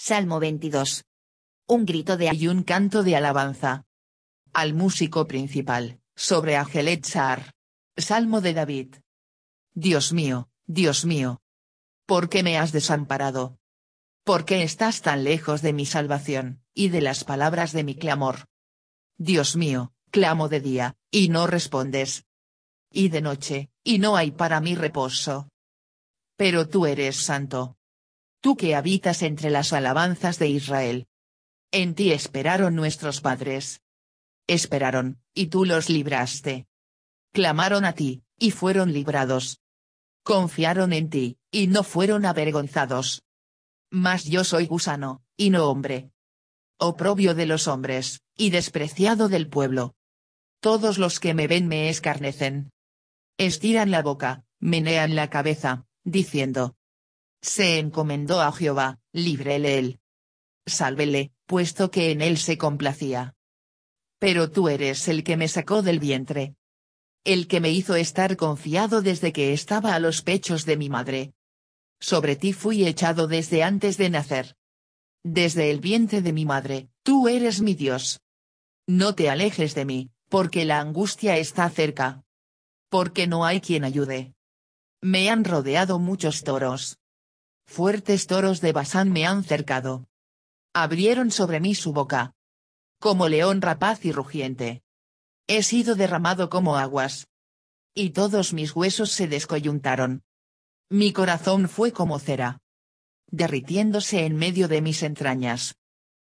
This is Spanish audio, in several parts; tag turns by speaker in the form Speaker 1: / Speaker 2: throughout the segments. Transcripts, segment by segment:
Speaker 1: Salmo 22. Un grito de y un canto de alabanza. Al músico principal, sobre Agelet Salmo de David. Dios mío, Dios mío. ¿Por qué me has desamparado? ¿Por qué estás tan lejos de mi salvación, y de las palabras de mi clamor? Dios mío, clamo de día, y no respondes. Y de noche, y no hay para mí reposo. Pero tú eres santo tú que habitas entre las alabanzas de Israel. En ti esperaron nuestros padres. Esperaron, y tú los libraste. Clamaron a ti, y fueron librados. Confiaron en ti, y no fueron avergonzados. Mas yo soy gusano, y no hombre. Oprobio de los hombres, y despreciado del pueblo. Todos los que me ven me escarnecen. Estiran la boca, menean la cabeza, diciendo, se encomendó a Jehová, líbrele él. Sálvele, puesto que en él se complacía. Pero tú eres el que me sacó del vientre. El que me hizo estar confiado desde que estaba a los pechos de mi madre. Sobre ti fui echado desde antes de nacer. Desde el vientre de mi madre, tú eres mi Dios. No te alejes de mí, porque la angustia está cerca. Porque no hay quien ayude. Me han rodeado muchos toros fuertes toros de Basán me han cercado. Abrieron sobre mí su boca. Como león rapaz y rugiente. He sido derramado como aguas. Y todos mis huesos se descoyuntaron. Mi corazón fue como cera. Derritiéndose en medio de mis entrañas.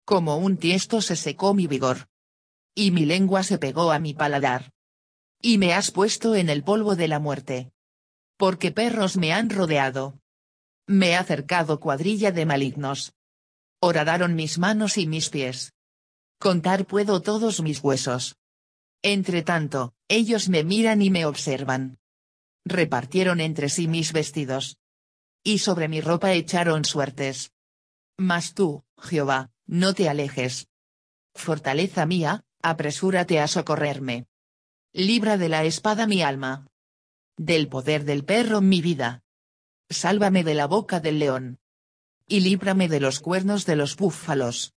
Speaker 1: Como un tiesto se secó mi vigor. Y mi lengua se pegó a mi paladar. Y me has puesto en el polvo de la muerte. Porque perros me han rodeado me ha acercado cuadrilla de malignos. Horadaron mis manos y mis pies. Contar puedo todos mis huesos. Entre tanto, ellos me miran y me observan. Repartieron entre sí mis vestidos. Y sobre mi ropa echaron suertes. Mas tú, Jehová, no te alejes. Fortaleza mía, apresúrate a socorrerme. Libra de la espada mi alma. Del poder del perro mi vida sálvame de la boca del león. Y líbrame de los cuernos de los búfalos.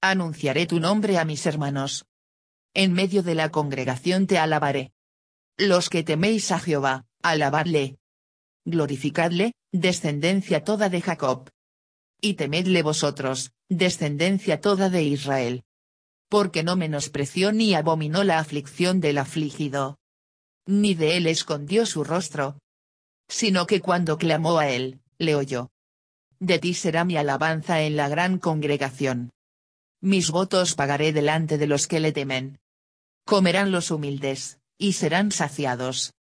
Speaker 1: Anunciaré tu nombre a mis hermanos. En medio de la congregación te alabaré. Los que teméis a Jehová, alabadle. Glorificadle, descendencia toda de Jacob. Y temedle vosotros, descendencia toda de Israel. Porque no menospreció ni abominó la aflicción del afligido. Ni de él escondió su rostro, sino que cuando clamó a él, le oyó. De ti será mi alabanza en la gran congregación. Mis votos pagaré delante de los que le temen. Comerán los humildes, y serán saciados.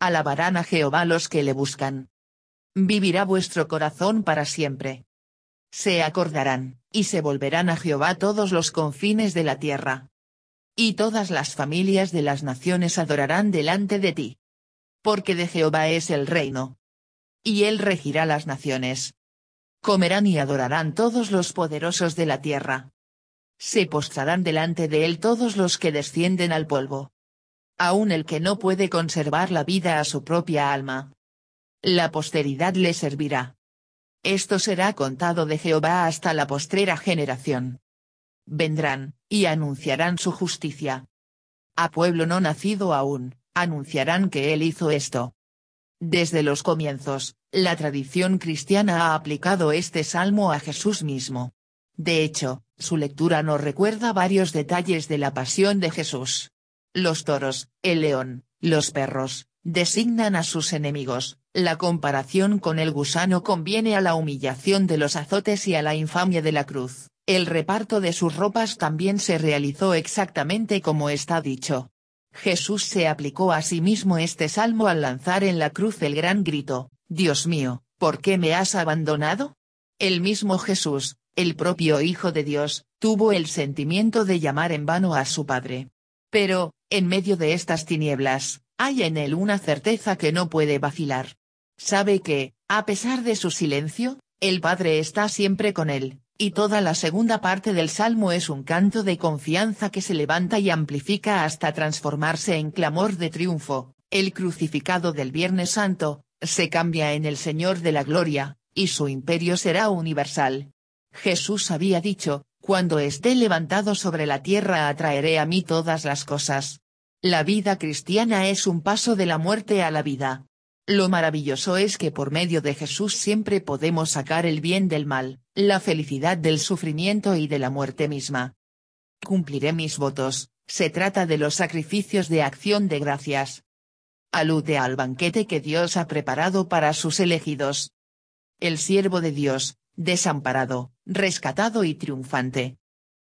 Speaker 1: Alabarán a Jehová los que le buscan. Vivirá vuestro corazón para siempre. Se acordarán, y se volverán a Jehová todos los confines de la tierra. Y todas las familias de las naciones adorarán delante de ti porque de Jehová es el reino. Y él regirá las naciones. Comerán y adorarán todos los poderosos de la tierra. Se postrarán delante de él todos los que descienden al polvo. Aun el que no puede conservar la vida a su propia alma. La posteridad le servirá. Esto será contado de Jehová hasta la postrera generación. Vendrán, y anunciarán su justicia. A pueblo no nacido aún anunciarán que él hizo esto. Desde los comienzos, la tradición cristiana ha aplicado este salmo a Jesús mismo. De hecho, su lectura nos recuerda varios detalles de la pasión de Jesús. Los toros, el león, los perros, designan a sus enemigos, la comparación con el gusano conviene a la humillación de los azotes y a la infamia de la cruz, el reparto de sus ropas también se realizó exactamente como está dicho. Jesús se aplicó a sí mismo este salmo al lanzar en la cruz el gran grito, Dios mío, ¿por qué me has abandonado? El mismo Jesús, el propio Hijo de Dios, tuvo el sentimiento de llamar en vano a su Padre. Pero, en medio de estas tinieblas, hay en él una certeza que no puede vacilar. Sabe que, a pesar de su silencio, el Padre está siempre con él, y toda la segunda parte del Salmo es un canto de confianza que se levanta y amplifica hasta transformarse en clamor de triunfo, el crucificado del Viernes Santo, se cambia en el Señor de la Gloria, y su imperio será universal. Jesús había dicho, cuando esté levantado sobre la tierra atraeré a mí todas las cosas. La vida cristiana es un paso de la muerte a la vida. Lo maravilloso es que por medio de Jesús siempre podemos sacar el bien del mal, la felicidad del sufrimiento y de la muerte misma. Cumpliré mis votos, se trata de los sacrificios de acción de gracias. Alude al banquete que Dios ha preparado para sus elegidos. El siervo de Dios, desamparado, rescatado y triunfante.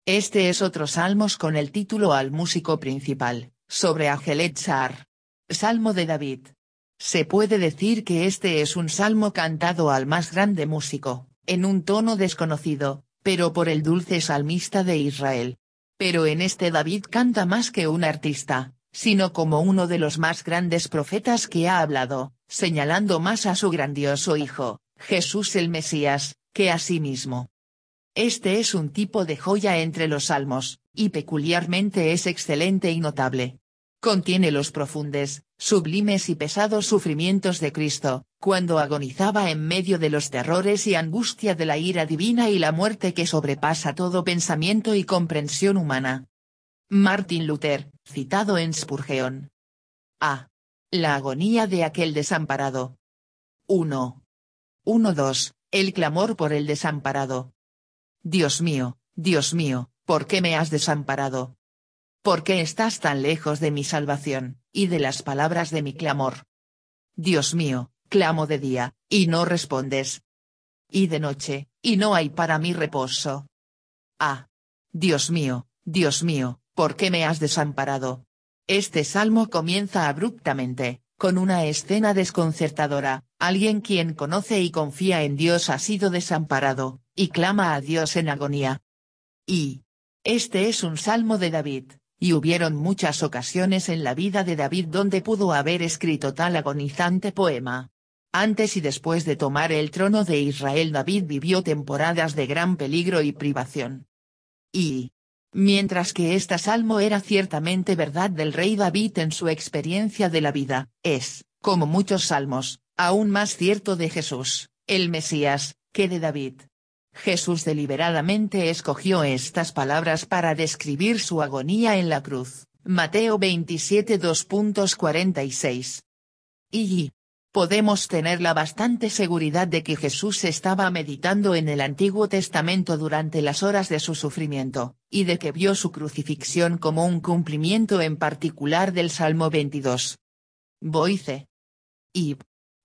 Speaker 1: Este es otro salmos con el título al músico principal, sobre Agelet Salmo de David. Se puede decir que este es un salmo cantado al más grande músico, en un tono desconocido, pero por el dulce salmista de Israel. Pero en este David canta más que un artista, sino como uno de los más grandes profetas que ha hablado, señalando más a su grandioso Hijo, Jesús el Mesías, que a sí mismo. Este es un tipo de joya entre los salmos, y peculiarmente es excelente y notable, contiene los profundes, sublimes y pesados sufrimientos de Cristo, cuando agonizaba en medio de los terrores y angustia de la ira divina y la muerte que sobrepasa todo pensamiento y comprensión humana. Martin Luther, citado en Spurgeon. A. La agonía de aquel desamparado. 1. 1-2. El clamor por el desamparado. Dios mío, Dios mío, ¿por qué me has desamparado? ¿Por qué estás tan lejos de mi salvación, y de las palabras de mi clamor. Dios mío, clamo de día, y no respondes. Y de noche, y no hay para mí reposo. Ah. Dios mío, Dios mío, ¿por qué me has desamparado? Este salmo comienza abruptamente, con una escena desconcertadora, alguien quien conoce y confía en Dios ha sido desamparado, y clama a Dios en agonía. Y. Este es un salmo de David, y hubieron muchas ocasiones en la vida de David donde pudo haber escrito tal agonizante poema. Antes y después de tomar el trono de Israel David vivió temporadas de gran peligro y privación. Y, Mientras que esta salmo era ciertamente verdad del rey David en su experiencia de la vida, es, como muchos salmos, aún más cierto de Jesús, el Mesías, que de David. Jesús deliberadamente escogió estas palabras para describir su agonía en la cruz. Mateo 27 2.46. Y podemos tener la bastante seguridad de que Jesús estaba meditando en el Antiguo Testamento durante las horas de su sufrimiento, y de que vio su crucifixión como un cumplimiento en particular del Salmo 22. Boice. Y.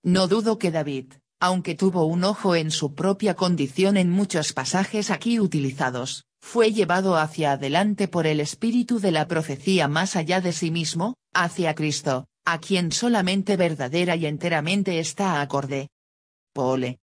Speaker 1: No dudo que David, aunque tuvo un ojo en su propia condición en muchos pasajes aquí utilizados, fue llevado hacia adelante por el espíritu de la profecía más allá de sí mismo, hacia Cristo, a quien solamente verdadera y enteramente está acorde. Pole.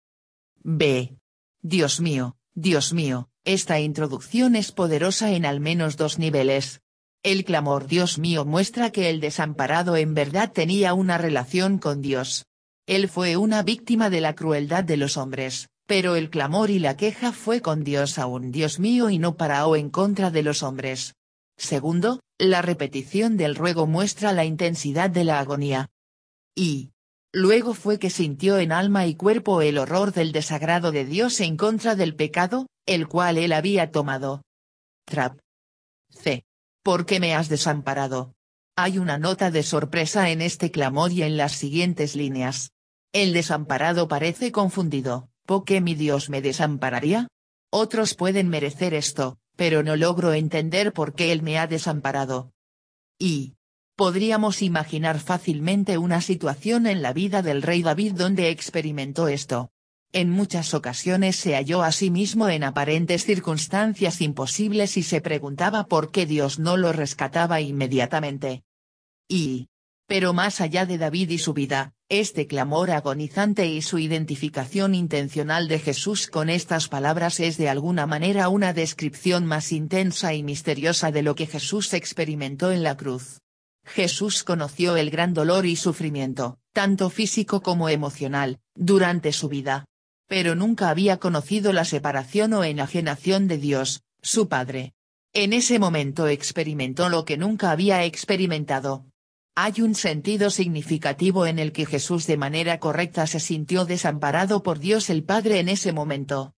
Speaker 1: B. Dios mío, Dios mío, esta introducción es poderosa en al menos dos niveles. El clamor Dios mío muestra que el desamparado en verdad tenía una relación con Dios, él fue una víctima de la crueldad de los hombres, pero el clamor y la queja fue con Dios a un Dios mío y no para o en contra de los hombres. Segundo, la repetición del ruego muestra la intensidad de la agonía. Y. Luego fue que sintió en alma y cuerpo el horror del desagrado de Dios en contra del pecado, el cual él había tomado. Trap. C. ¿Por qué me has desamparado? Hay una nota de sorpresa en este clamor y en las siguientes líneas. El desamparado parece confundido, ¿por qué mi Dios me desampararía? Otros pueden merecer esto, pero no logro entender por qué Él me ha desamparado. Y. Podríamos imaginar fácilmente una situación en la vida del rey David donde experimentó esto. En muchas ocasiones se halló a sí mismo en aparentes circunstancias imposibles y se preguntaba por qué Dios no lo rescataba inmediatamente. Y. Pero más allá de David y su vida, este clamor agonizante y su identificación intencional de Jesús con estas palabras es de alguna manera una descripción más intensa y misteriosa de lo que Jesús experimentó en la cruz. Jesús conoció el gran dolor y sufrimiento, tanto físico como emocional, durante su vida. Pero nunca había conocido la separación o enajenación de Dios, su Padre. En ese momento experimentó lo que nunca había experimentado, hay un sentido significativo en el que Jesús de manera correcta se sintió desamparado por Dios el Padre en ese momento.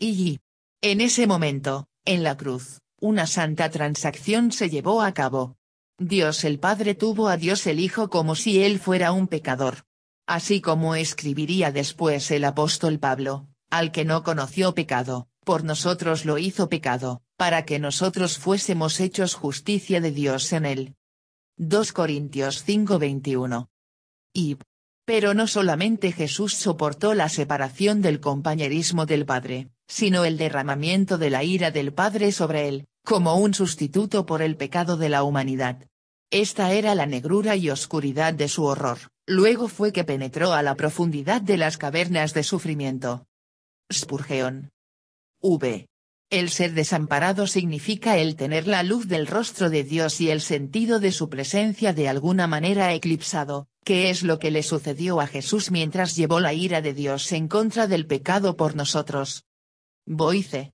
Speaker 1: Y. En ese momento, en la cruz, una santa transacción se llevó a cabo. Dios el Padre tuvo a Dios el Hijo como si él fuera un pecador. Así como escribiría después el apóstol Pablo, al que no conoció pecado, por nosotros lo hizo pecado, para que nosotros fuésemos hechos justicia de Dios en él. 2 Corintios 5:21. Y. Pero no solamente Jesús soportó la separación del compañerismo del Padre, sino el derramamiento de la ira del Padre sobre él, como un sustituto por el pecado de la humanidad. Esta era la negrura y oscuridad de su horror, luego fue que penetró a la profundidad de las cavernas de sufrimiento. Spurgeon. V. El ser desamparado significa el tener la luz del rostro de Dios y el sentido de su presencia de alguna manera eclipsado, que es lo que le sucedió a Jesús mientras llevó la ira de Dios en contra del pecado por nosotros. Boice.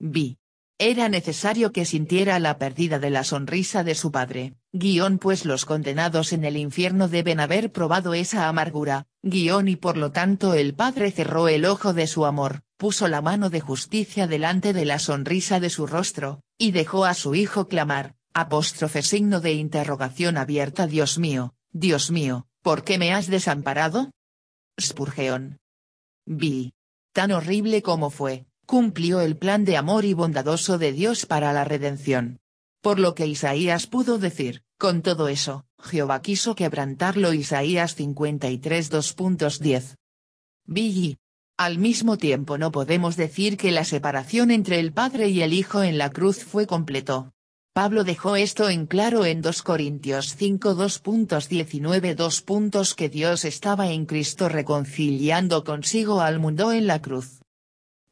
Speaker 1: Vi. Era necesario que sintiera la pérdida de la sonrisa de su padre, guión pues los condenados en el infierno deben haber probado esa amargura, guión y por lo tanto el padre cerró el ojo de su amor, puso la mano de justicia delante de la sonrisa de su rostro, y dejó a su hijo clamar, apóstrofe signo de interrogación abierta Dios mío, Dios mío, ¿por qué me has desamparado? Spurgeon. Vi. Tan horrible como fue, cumplió el plan de amor y bondadoso de Dios para la redención. Por lo que Isaías pudo decir, con todo eso, Jehová quiso quebrantarlo Isaías 53 2.10. Vi al mismo tiempo no podemos decir que la separación entre el Padre y el Hijo en la cruz fue completo. Pablo dejó esto en claro en 2 Corintios 5 2.19 2 puntos que Dios estaba en Cristo reconciliando consigo al mundo en la cruz.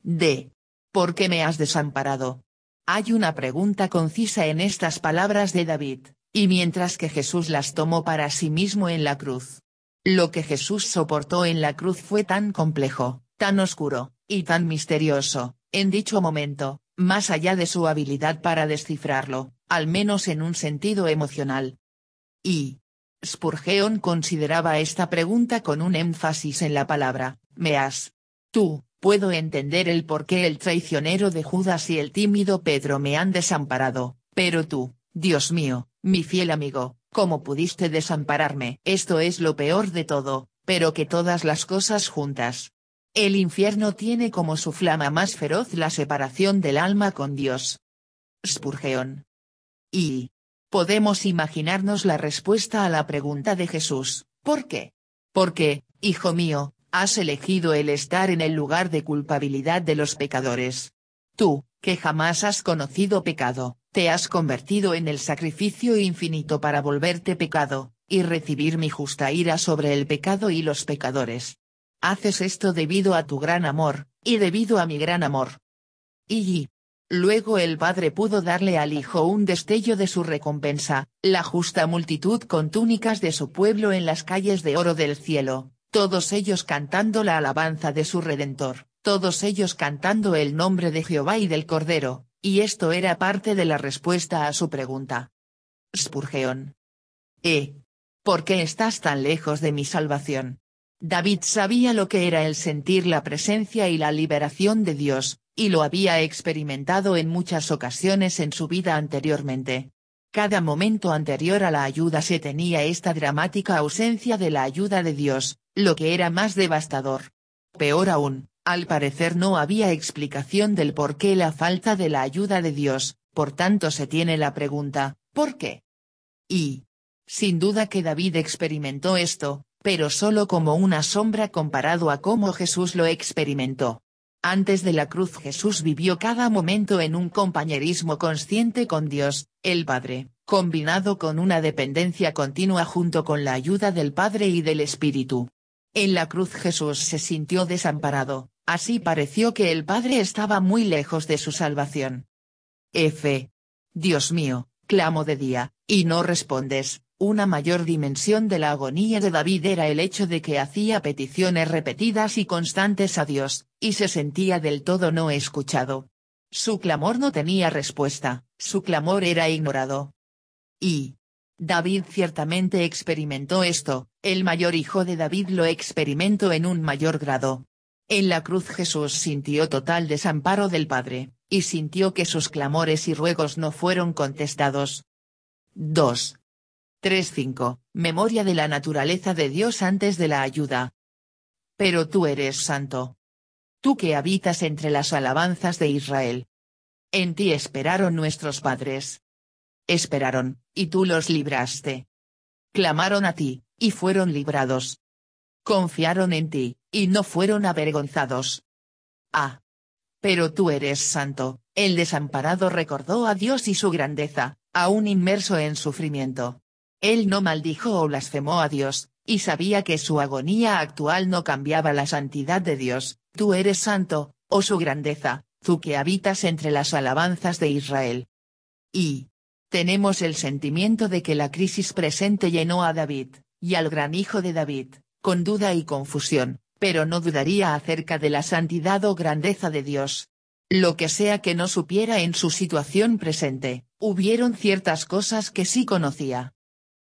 Speaker 1: D. ¿Por qué me has desamparado? Hay una pregunta concisa en estas palabras de David, y mientras que Jesús las tomó para sí mismo en la cruz. Lo que Jesús soportó en la cruz fue tan complejo, tan oscuro, y tan misterioso, en dicho momento, más allá de su habilidad para descifrarlo, al menos en un sentido emocional. Y. Spurgeon consideraba esta pregunta con un énfasis en la palabra, me has. Tú, puedo entender el por qué el traicionero de Judas y el tímido Pedro me han desamparado, pero tú, Dios mío, mi fiel amigo, ¿cómo pudiste desampararme? Esto es lo peor de todo, pero que todas las cosas juntas, el infierno tiene como su flama más feroz la separación del alma con Dios. Spurgeon. Y. Podemos imaginarnos la respuesta a la pregunta de Jesús, ¿por qué? Porque, hijo mío, has elegido el estar en el lugar de culpabilidad de los pecadores. Tú, que jamás has conocido pecado, te has convertido en el sacrificio infinito para volverte pecado, y recibir mi justa ira sobre el pecado y los pecadores haces esto debido a tu gran amor, y debido a mi gran amor. Y Luego el padre pudo darle al hijo un destello de su recompensa, la justa multitud con túnicas de su pueblo en las calles de oro del cielo, todos ellos cantando la alabanza de su Redentor, todos ellos cantando el nombre de Jehová y del Cordero, y esto era parte de la respuesta a su pregunta. Spurgeon. ¿Eh? ¿Por qué estás tan lejos de mi salvación? David sabía lo que era el sentir la presencia y la liberación de Dios, y lo había experimentado en muchas ocasiones en su vida anteriormente. Cada momento anterior a la ayuda se tenía esta dramática ausencia de la ayuda de Dios, lo que era más devastador. Peor aún, al parecer no había explicación del por qué la falta de la ayuda de Dios, por tanto se tiene la pregunta, ¿por qué? Y, sin duda que David experimentó esto, pero solo como una sombra comparado a cómo Jesús lo experimentó. Antes de la cruz Jesús vivió cada momento en un compañerismo consciente con Dios, el Padre, combinado con una dependencia continua junto con la ayuda del Padre y del Espíritu. En la cruz Jesús se sintió desamparado, así pareció que el Padre estaba muy lejos de su salvación. F. Dios mío, clamo de día, y no respondes, una mayor dimensión de la agonía de David era el hecho de que hacía peticiones repetidas y constantes a Dios, y se sentía del todo no escuchado. Su clamor no tenía respuesta, su clamor era ignorado. Y. David ciertamente experimentó esto, el mayor hijo de David lo experimentó en un mayor grado. En la cruz Jesús sintió total desamparo del Padre, y sintió que sus clamores y ruegos no fueron contestados. 2. 3.5. Memoria de la naturaleza de Dios antes de la ayuda. Pero tú eres santo. Tú que habitas entre las alabanzas de Israel. En ti esperaron nuestros padres. Esperaron, y tú los libraste. Clamaron a ti, y fueron librados. Confiaron en ti, y no fueron avergonzados. Ah. Pero tú eres santo, el desamparado recordó a Dios y su grandeza, aún inmerso en sufrimiento. Él no maldijo o blasfemó a Dios, y sabía que su agonía actual no cambiaba la santidad de Dios, tú eres santo, o oh su grandeza, tú que habitas entre las alabanzas de Israel. Y. Tenemos el sentimiento de que la crisis presente llenó a David, y al gran hijo de David, con duda y confusión, pero no dudaría acerca de la santidad o grandeza de Dios. Lo que sea que no supiera en su situación presente, hubieron ciertas cosas que sí conocía.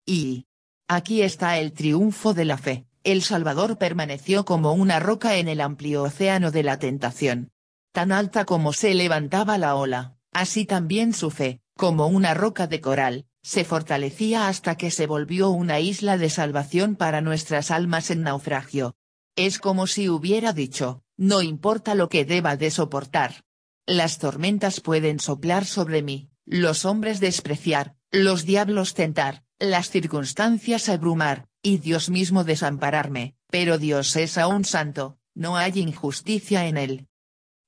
Speaker 1: Y aquí está el triunfo de la fe. El Salvador permaneció como una roca en el amplio océano de la tentación. Tan alta como se levantaba la ola, así también su fe, como una roca de coral, se fortalecía hasta que se volvió una isla de salvación para nuestras almas en naufragio. Es como si hubiera dicho, no importa lo que deba de soportar. Las tormentas pueden soplar sobre mí, los hombres despreciar, los diablos tentar, las circunstancias abrumar, y Dios mismo desampararme, pero Dios es aún santo, no hay injusticia en él.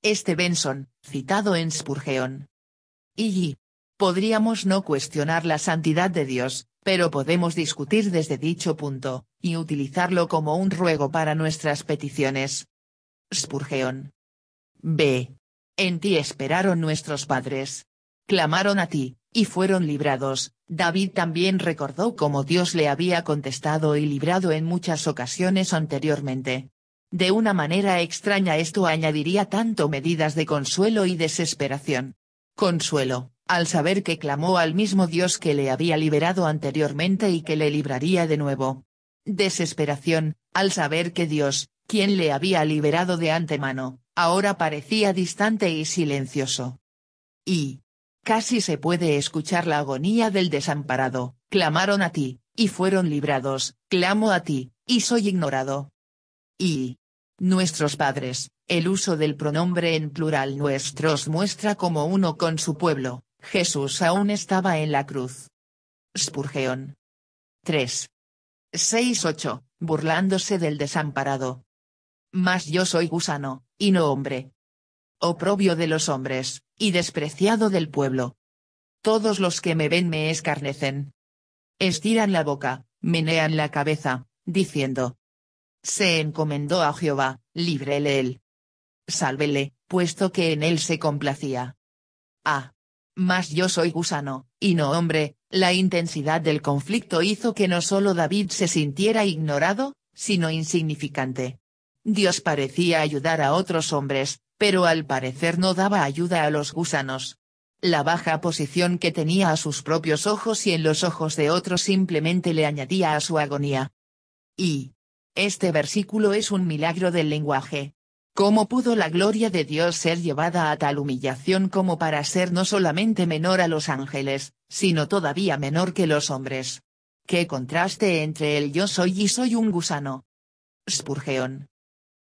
Speaker 1: Este Benson, citado en Spurgeon. Y. Podríamos no cuestionar la santidad de Dios, pero podemos discutir desde dicho punto, y utilizarlo como un ruego para nuestras peticiones. Spurgeon. B. En ti esperaron nuestros padres. Clamaron a ti, y fueron librados, David también recordó cómo Dios le había contestado y librado en muchas ocasiones anteriormente. De una manera extraña esto añadiría tanto medidas de consuelo y desesperación. Consuelo, al saber que clamó al mismo Dios que le había liberado anteriormente y que le libraría de nuevo. Desesperación, al saber que Dios, quien le había liberado de antemano, ahora parecía distante y silencioso. Y, Casi se puede escuchar la agonía del desamparado, clamaron a ti, y fueron librados, clamo a ti, y soy ignorado. Y. Nuestros padres, el uso del pronombre en plural nuestros muestra como uno con su pueblo, Jesús aún estaba en la cruz. Spurgeon. 3. 6 burlándose del desamparado. Mas yo soy gusano, y no hombre. Oprobio de los hombres, y despreciado del pueblo. Todos los que me ven me escarnecen. Estiran la boca, menean la cabeza, diciendo. Se encomendó a Jehová, líbrele él. Sálvele, puesto que en él se complacía. Ah. Mas yo soy gusano, y no hombre, la intensidad del conflicto hizo que no solo David se sintiera ignorado, sino insignificante. Dios parecía ayudar a otros hombres, pero al parecer no daba ayuda a los gusanos. La baja posición que tenía a sus propios ojos y en los ojos de otros simplemente le añadía a su agonía. Y. Este versículo es un milagro del lenguaje. ¿Cómo pudo la gloria de Dios ser llevada a tal humillación como para ser no solamente menor a los ángeles, sino todavía menor que los hombres? Qué contraste entre el yo soy y soy un gusano. Spurgeon.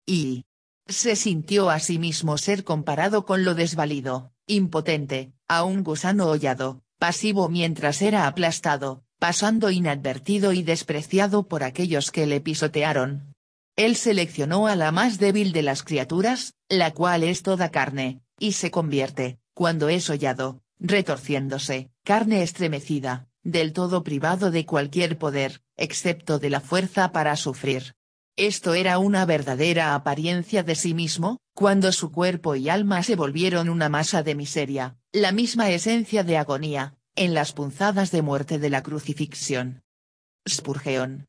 Speaker 1: Y se sintió a sí mismo ser comparado con lo desvalido, impotente, a un gusano hollado, pasivo mientras era aplastado, pasando inadvertido y despreciado por aquellos que le pisotearon. Él seleccionó a la más débil de las criaturas, la cual es toda carne, y se convierte, cuando es hollado, retorciéndose, carne estremecida, del todo privado de cualquier poder, excepto de la fuerza para sufrir. Esto era una verdadera apariencia de sí mismo, cuando su cuerpo y alma se volvieron una masa de miseria, la misma esencia de agonía, en las punzadas de muerte de la crucifixión. Spurgeon.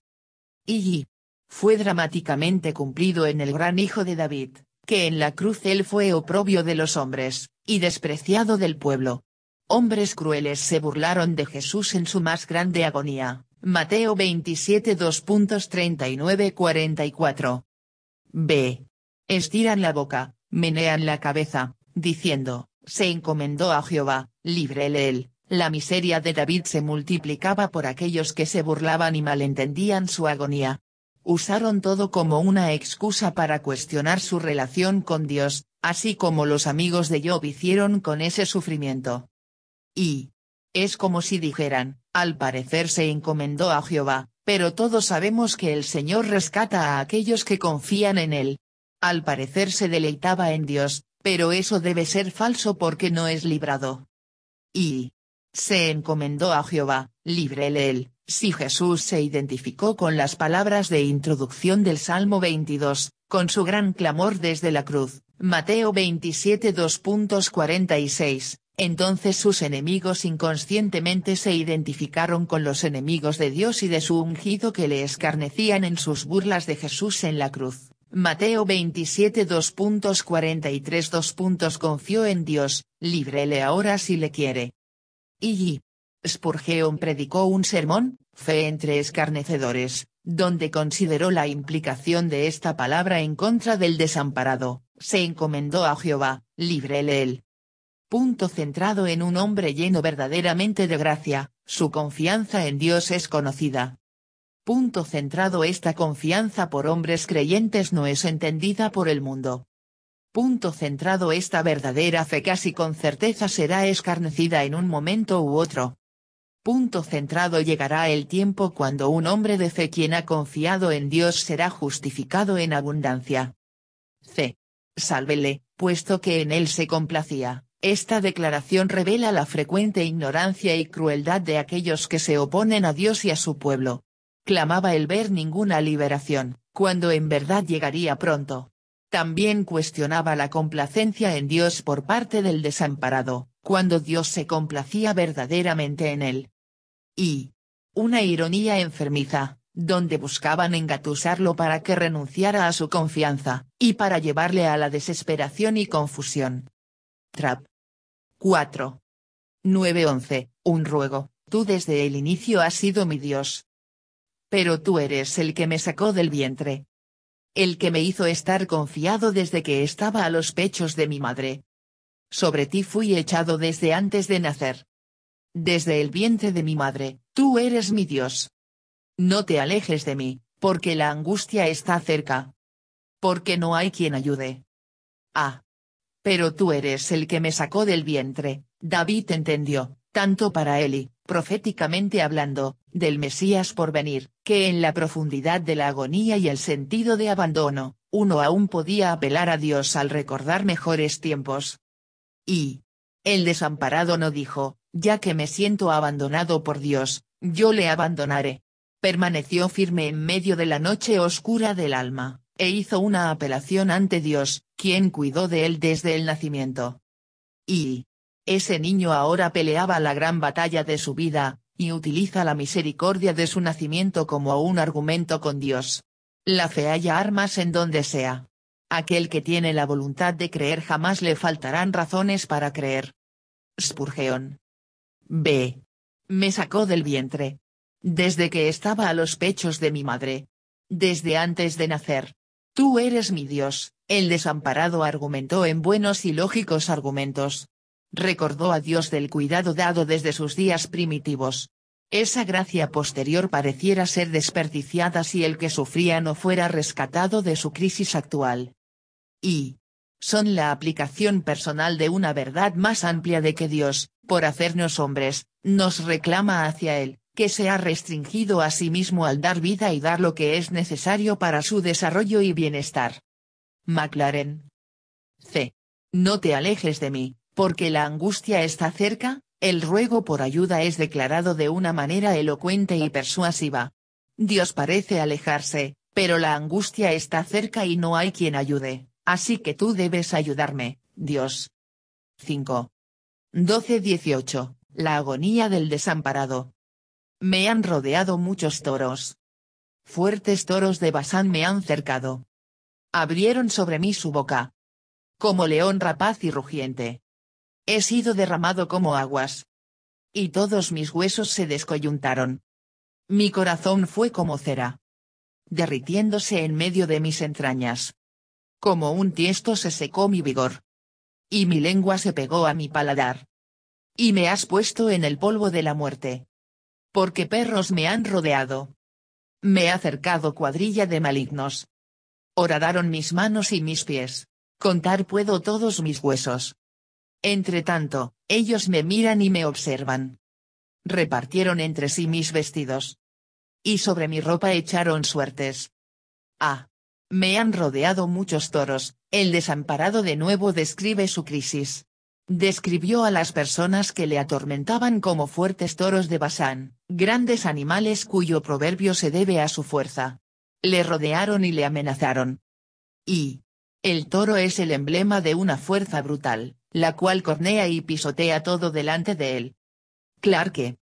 Speaker 1: Y. Fue dramáticamente cumplido en el gran hijo de David, que en la cruz él fue oprobio de los hombres, y despreciado del pueblo. Hombres crueles se burlaron de Jesús en su más grande agonía, Mateo 27 44 B. Estiran la boca, menean la cabeza, diciendo, se encomendó a Jehová, líbrele él. La miseria de David se multiplicaba por aquellos que se burlaban y malentendían su agonía. Usaron todo como una excusa para cuestionar su relación con Dios, así como los amigos de Job hicieron con ese sufrimiento. Y. Es como si dijeran, al parecer se encomendó a Jehová, pero todos sabemos que el Señor rescata a aquellos que confían en Él. Al parecer se deleitaba en Dios, pero eso debe ser falso porque no es librado. Y se encomendó a Jehová, líbrele él. Si Jesús se identificó con las palabras de introducción del Salmo 22, con su gran clamor desde la cruz, Mateo 27 2.46, entonces sus enemigos inconscientemente se identificaron con los enemigos de Dios y de su ungido que le escarnecían en sus burlas de Jesús en la cruz. Mateo 27 2.43 2. Confió en Dios, líbrele ahora si le quiere. Y. Spurgeon predicó un sermón, Fe entre escarnecedores, donde consideró la implicación de esta palabra en contra del desamparado, se encomendó a Jehová, líbrele él, Punto centrado en un hombre lleno verdaderamente de gracia, su confianza en Dios es conocida. Punto centrado esta confianza por hombres creyentes no es entendida por el mundo. Punto centrado esta verdadera fe casi con certeza será escarnecida en un momento u otro. Punto centrado llegará el tiempo cuando un hombre de fe quien ha confiado en Dios será justificado en abundancia. C. Sálvele, puesto que en él se complacía. Esta declaración revela la frecuente ignorancia y crueldad de aquellos que se oponen a Dios y a su pueblo. Clamaba el ver ninguna liberación, cuando en verdad llegaría pronto. También cuestionaba la complacencia en Dios por parte del desamparado, cuando Dios se complacía verdaderamente en él. Y. Una ironía enfermiza, donde buscaban engatusarlo para que renunciara a su confianza, y para llevarle a la desesperación y confusión. Trap. 4. 9-11, Un ruego, tú desde el inicio has sido mi Dios. Pero tú eres el que me sacó del vientre. El que me hizo estar confiado desde que estaba a los pechos de mi madre. Sobre ti fui echado desde antes de nacer. Desde el vientre de mi madre, tú eres mi Dios. No te alejes de mí, porque la angustia está cerca. Porque no hay quien ayude. Ah pero tú eres el que me sacó del vientre, David entendió, tanto para Eli, proféticamente hablando, del Mesías por venir, que en la profundidad de la agonía y el sentido de abandono, uno aún podía apelar a Dios al recordar mejores tiempos. Y. El desamparado no dijo, ya que me siento abandonado por Dios, yo le abandonaré. Permaneció firme en medio de la noche oscura del alma e hizo una apelación ante Dios, quien cuidó de él desde el nacimiento. Y ese niño ahora peleaba la gran batalla de su vida, y utiliza la misericordia de su nacimiento como un argumento con Dios. La fe haya armas en donde sea. Aquel que tiene la voluntad de creer jamás le faltarán razones para creer. Spurgeon. B. Me sacó del vientre. Desde que estaba a los pechos de mi madre. Desde antes de nacer. Tú eres mi Dios, el desamparado argumentó en buenos y lógicos argumentos. Recordó a Dios del cuidado dado desde sus días primitivos. Esa gracia posterior pareciera ser desperdiciada si el que sufría no fuera rescatado de su crisis actual. Y. Son la aplicación personal de una verdad más amplia de que Dios, por hacernos hombres, nos reclama hacia Él, que se ha restringido a sí mismo al dar vida y dar lo que es necesario para su desarrollo y bienestar. McLaren. C. No te alejes de mí, porque la angustia está cerca, el ruego por ayuda es declarado de una manera elocuente y persuasiva. Dios parece alejarse, pero la angustia está cerca y no hay quien ayude, así que tú debes ayudarme, Dios. 5. 12-18. La agonía del desamparado. Me han rodeado muchos toros. Fuertes toros de basán me han cercado. Abrieron sobre mí su boca. Como león rapaz y rugiente. He sido derramado como aguas. Y todos mis huesos se descoyuntaron. Mi corazón fue como cera. Derritiéndose en medio de mis entrañas. Como un tiesto se secó mi vigor. Y mi lengua se pegó a mi paladar. Y me has puesto en el polvo de la muerte porque perros me han rodeado. Me ha cercado cuadrilla de malignos. Horadaron mis manos y mis pies. Contar puedo todos mis huesos. Entre tanto, ellos me miran y me observan. Repartieron entre sí mis vestidos. Y sobre mi ropa echaron suertes. Ah. Me han rodeado muchos toros, el desamparado de nuevo describe su crisis. Describió a las personas que le atormentaban como fuertes toros de Basán, grandes animales cuyo proverbio se debe a su fuerza. Le rodearon y le amenazaron. Y. El toro es el emblema de una fuerza brutal, la cual cornea y pisotea todo delante de él. Clarke.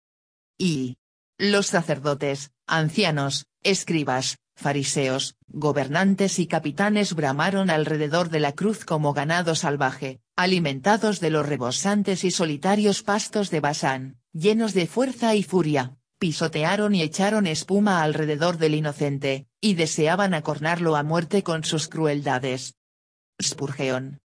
Speaker 1: Y. Los sacerdotes, ancianos, escribas, fariseos, gobernantes y capitanes bramaron alrededor de la cruz como ganado salvaje, alimentados de los rebosantes y solitarios pastos de Basán, llenos de fuerza y furia, pisotearon y echaron espuma alrededor del inocente, y deseaban acornarlo a muerte con sus crueldades. Spurgeon.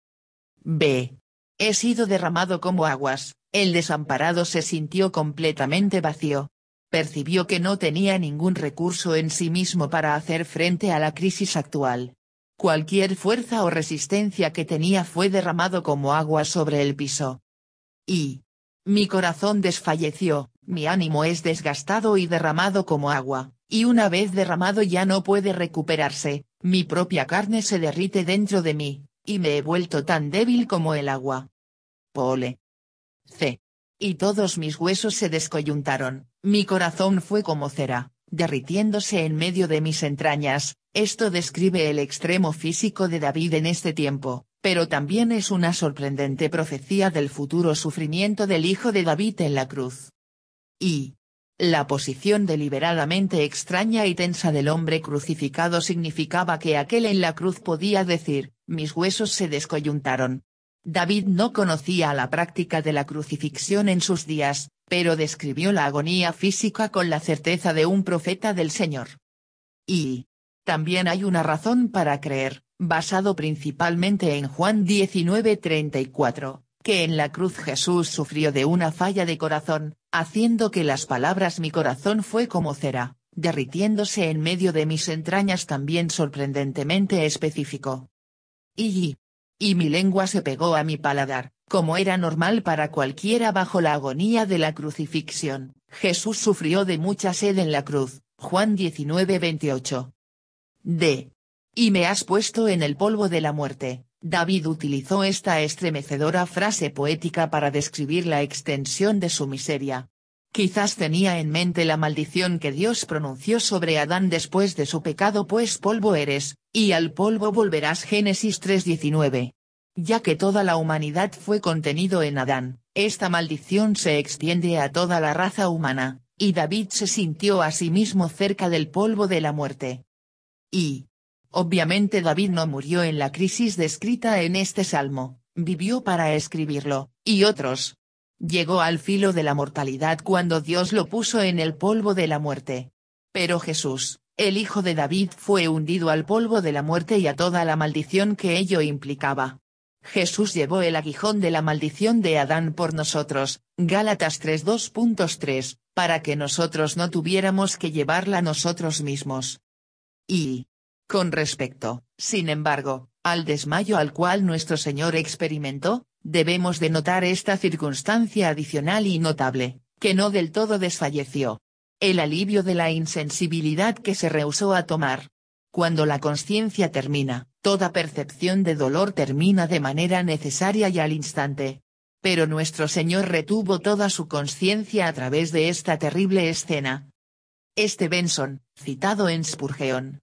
Speaker 1: B. He sido derramado como aguas, el desamparado se sintió completamente vacío, percibió que no tenía ningún recurso en sí mismo para hacer frente a la crisis actual. Cualquier fuerza o resistencia que tenía fue derramado como agua sobre el piso. Y. Mi corazón desfalleció, mi ánimo es desgastado y derramado como agua, y una vez derramado ya no puede recuperarse, mi propia carne se derrite dentro de mí, y me he vuelto tan débil como el agua. Pole. C. Y todos mis huesos se descoyuntaron, mi corazón fue como cera, derritiéndose en medio de mis entrañas, esto describe el extremo físico de David en este tiempo, pero también es una sorprendente profecía del futuro sufrimiento del hijo de David en la cruz. Y. La posición deliberadamente extraña y tensa del hombre crucificado significaba que aquel en la cruz podía decir, mis huesos se descoyuntaron. David no conocía la práctica de la crucifixión en sus días, pero describió la agonía física con la certeza de un profeta del Señor. Y. También hay una razón para creer, basado principalmente en Juan 19:34, que en la cruz Jesús sufrió de una falla de corazón, haciendo que las palabras mi corazón fue como cera, derritiéndose en medio de mis entrañas también sorprendentemente específico. Y, y mi lengua se pegó a mi paladar, como era normal para cualquiera bajo la agonía de la crucifixión, Jesús sufrió de mucha sed en la cruz, Juan 19:28. D. Y me has puesto en el polvo de la muerte. David utilizó esta estremecedora frase poética para describir la extensión de su miseria. Quizás tenía en mente la maldición que Dios pronunció sobre Adán después de su pecado pues polvo eres, y al polvo volverás Génesis 3:19. Ya que toda la humanidad fue contenido en Adán, esta maldición se extiende a toda la raza humana, y David se sintió a sí mismo cerca del polvo de la muerte. Y, obviamente David no murió en la crisis descrita en este salmo, vivió para escribirlo, y otros. Llegó al filo de la mortalidad cuando Dios lo puso en el polvo de la muerte. Pero Jesús, el hijo de David fue hundido al polvo de la muerte y a toda la maldición que ello implicaba. Jesús llevó el aguijón de la maldición de Adán por nosotros, Gálatas 3.2.3, para que nosotros no tuviéramos que llevarla nosotros mismos. Y. Con respecto, sin embargo, al desmayo al cual nuestro Señor experimentó, debemos de notar esta circunstancia adicional y notable, que no del todo desfalleció. El alivio de la insensibilidad que se rehusó a tomar. Cuando la conciencia termina, Toda percepción de dolor termina de manera necesaria y al instante. Pero nuestro Señor retuvo toda su conciencia a través de esta terrible escena. Este Benson, citado en Spurgeon.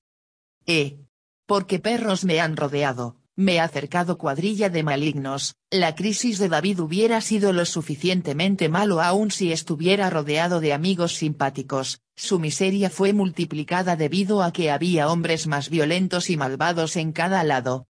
Speaker 1: E. Porque perros me han rodeado, me ha acercado cuadrilla de malignos, la crisis de David hubiera sido lo suficientemente malo aún si estuviera rodeado de amigos simpáticos, su miseria fue multiplicada debido a que había hombres más violentos y malvados en cada lado.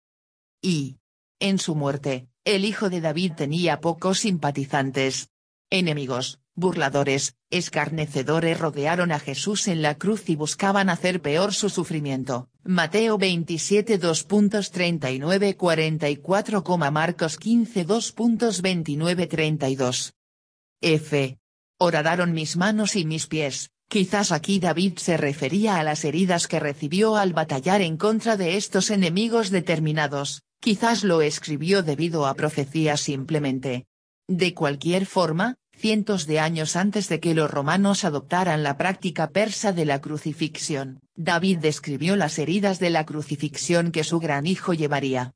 Speaker 1: Y, en su muerte, el hijo de David tenía pocos simpatizantes. Enemigos, burladores, escarnecedores rodearon a Jesús en la cruz y buscaban hacer peor su sufrimiento. Mateo 27 2.39 44, Marcos 15 2.29 32. F. Horadaron mis manos y mis pies, Quizás aquí David se refería a las heridas que recibió al batallar en contra de estos enemigos determinados, quizás lo escribió debido a profecía simplemente. De cualquier forma, cientos de años antes de que los romanos adoptaran la práctica persa de la crucifixión, David describió las heridas de la crucifixión que su gran hijo llevaría.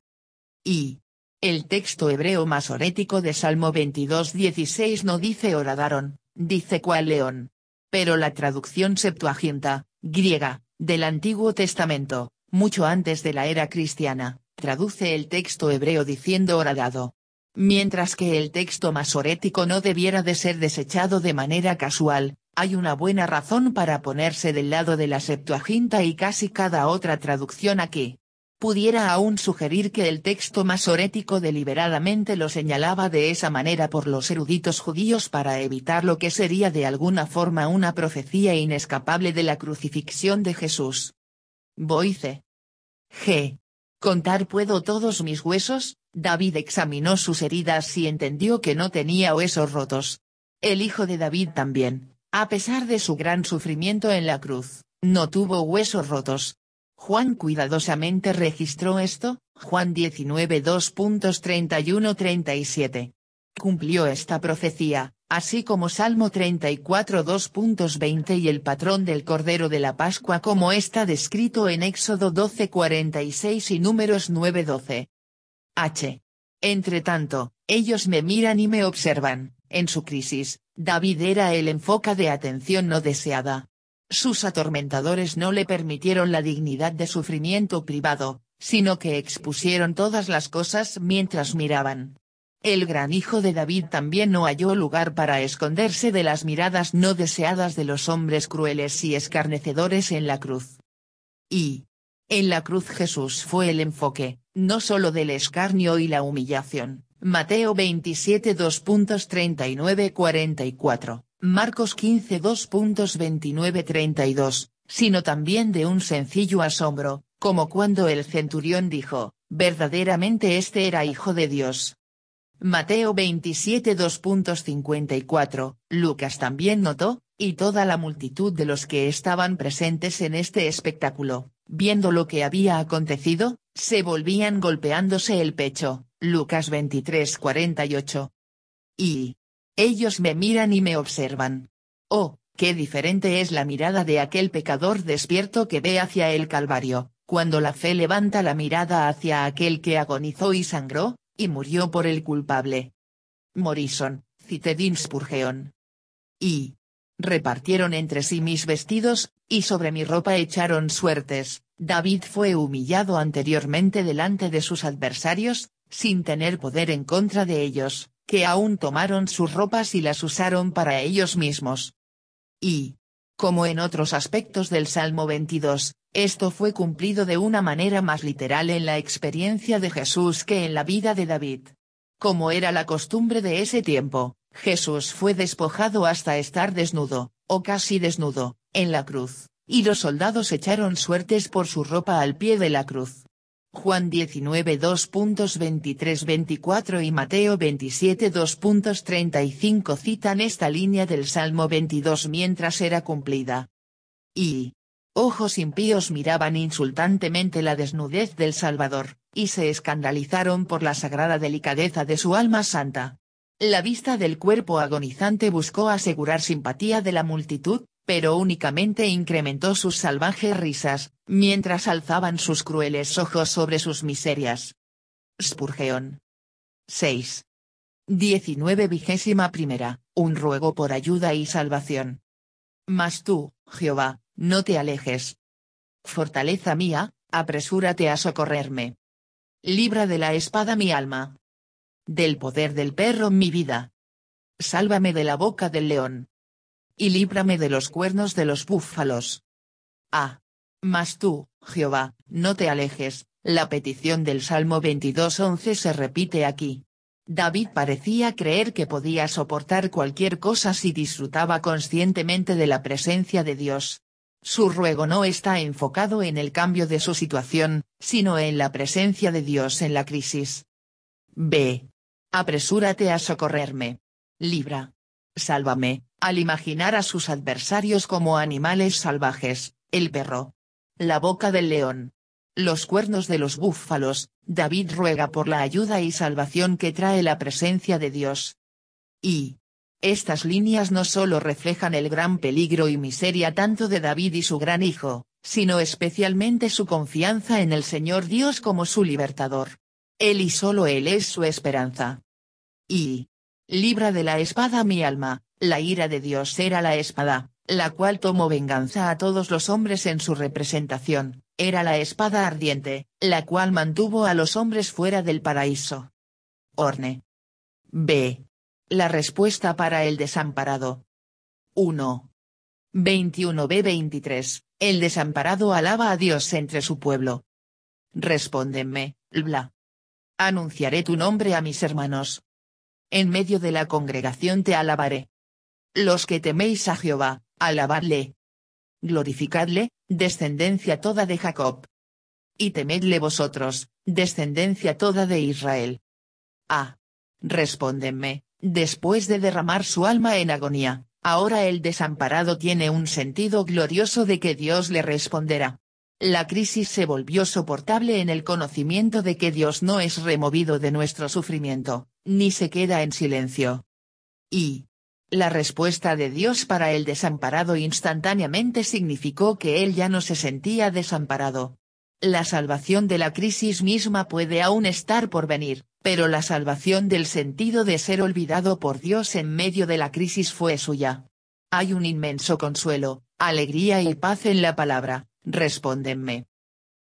Speaker 1: Y. El texto hebreo masorético de Salmo 22:16 no dice «oradaron», dice cual león pero la traducción Septuaginta, griega, del Antiguo Testamento, mucho antes de la era cristiana, traduce el texto hebreo diciendo horadado. Mientras que el texto masorético no debiera de ser desechado de manera casual, hay una buena razón para ponerse del lado de la Septuaginta y casi cada otra traducción aquí pudiera aún sugerir que el texto masorético deliberadamente lo señalaba de esa manera por los eruditos judíos para evitar lo que sería de alguna forma una profecía inescapable de la crucifixión de Jesús. Boice. G. Contar puedo todos mis huesos, David examinó sus heridas y entendió que no tenía huesos rotos. El hijo de David también, a pesar de su gran sufrimiento en la cruz, no tuvo huesos rotos, Juan cuidadosamente registró esto, Juan 19 2.31-37. Cumplió esta profecía, así como Salmo 34 2.20 y el patrón del Cordero de la Pascua como está descrito en Éxodo 12.46 y números 9.12. H. Entre tanto, ellos me miran y me observan, en su crisis, David era el enfoque de atención no deseada sus atormentadores no le permitieron la dignidad de sufrimiento privado, sino que expusieron todas las cosas mientras miraban. El gran hijo de David también no halló lugar para esconderse de las miradas no deseadas de los hombres crueles y escarnecedores en la cruz. Y. En la cruz Jesús fue el enfoque, no solo del escarnio y la humillación. Mateo 27 2.39-44. Marcos 15 2.29-32, sino también de un sencillo asombro, como cuando el centurión dijo, verdaderamente este era hijo de Dios. Mateo 27 2.54, Lucas también notó, y toda la multitud de los que estaban presentes en este espectáculo, viendo lo que había acontecido, se volvían golpeándose el pecho, Lucas 23:48. Y, ellos me miran y me observan. Oh, qué diferente es la mirada de aquel pecador despierto que ve hacia el Calvario, cuando la fe levanta la mirada hacia aquel que agonizó y sangró, y murió por el culpable. Morrison, Citedin Spurgeon. Y. Repartieron entre sí mis vestidos, y sobre mi ropa echaron suertes. David fue humillado anteriormente delante de sus adversarios, sin tener poder en contra de ellos, que aún tomaron sus ropas y las usaron para ellos mismos. Y, como en otros aspectos del Salmo 22, esto fue cumplido de una manera más literal en la experiencia de Jesús que en la vida de David. Como era la costumbre de ese tiempo, Jesús fue despojado hasta estar desnudo, o casi desnudo, en la cruz, y los soldados echaron suertes por su ropa al pie de la cruz. Juan 19 2.23 24 y Mateo 27 2.35 citan esta línea del Salmo 22 mientras era cumplida. Y. Ojos impíos miraban insultantemente la desnudez del Salvador, y se escandalizaron por la sagrada delicadeza de su alma santa. La vista del cuerpo agonizante buscó asegurar simpatía de la multitud, pero únicamente incrementó sus salvajes risas, mientras alzaban sus crueles ojos sobre sus miserias. Spurgeon. 6. 19 vigésima primera, un ruego por ayuda y salvación. Mas tú, Jehová, no te alejes. Fortaleza mía, apresúrate a socorrerme. Libra de la espada mi alma. Del poder del perro mi vida. Sálvame de la boca del león y líbrame de los cuernos de los búfalos. Ah. Mas tú, Jehová, no te alejes, la petición del Salmo 22.11 se repite aquí. David parecía creer que podía soportar cualquier cosa si disfrutaba conscientemente de la presencia de Dios. Su ruego no está enfocado en el cambio de su situación, sino en la presencia de Dios en la crisis. B. Apresúrate a socorrerme. Libra. Sálvame, al imaginar a sus adversarios como animales salvajes, el perro. La boca del león. Los cuernos de los búfalos, David ruega por la ayuda y salvación que trae la presencia de Dios. Y. Estas líneas no solo reflejan el gran peligro y miseria tanto de David y su gran hijo, sino especialmente su confianza en el Señor Dios como su libertador. Él y solo Él es su esperanza. Y. Libra de la espada mi alma, la ira de Dios era la espada, la cual tomó venganza a todos los hombres en su representación, era la espada ardiente, la cual mantuvo a los hombres fuera del paraíso. Orne. B. La respuesta para el desamparado. 1. 21b23. El desamparado alaba a Dios entre su pueblo. Respóndeme, bla. Anunciaré tu nombre a mis hermanos. En medio de la congregación te alabaré. Los que teméis a Jehová, alabadle. Glorificadle, descendencia toda de Jacob. Y temedle vosotros, descendencia toda de Israel. Ah. Respóndeme, después de derramar su alma en agonía, ahora el desamparado tiene un sentido glorioso de que Dios le responderá. La crisis se volvió soportable en el conocimiento de que Dios no es removido de nuestro sufrimiento, ni se queda en silencio. Y, la respuesta de Dios para el desamparado instantáneamente significó que él ya no se sentía desamparado. La salvación de la crisis misma puede aún estar por venir, pero la salvación del sentido de ser olvidado por Dios en medio de la crisis fue suya. Hay un inmenso consuelo, alegría y paz en la palabra, respóndenme.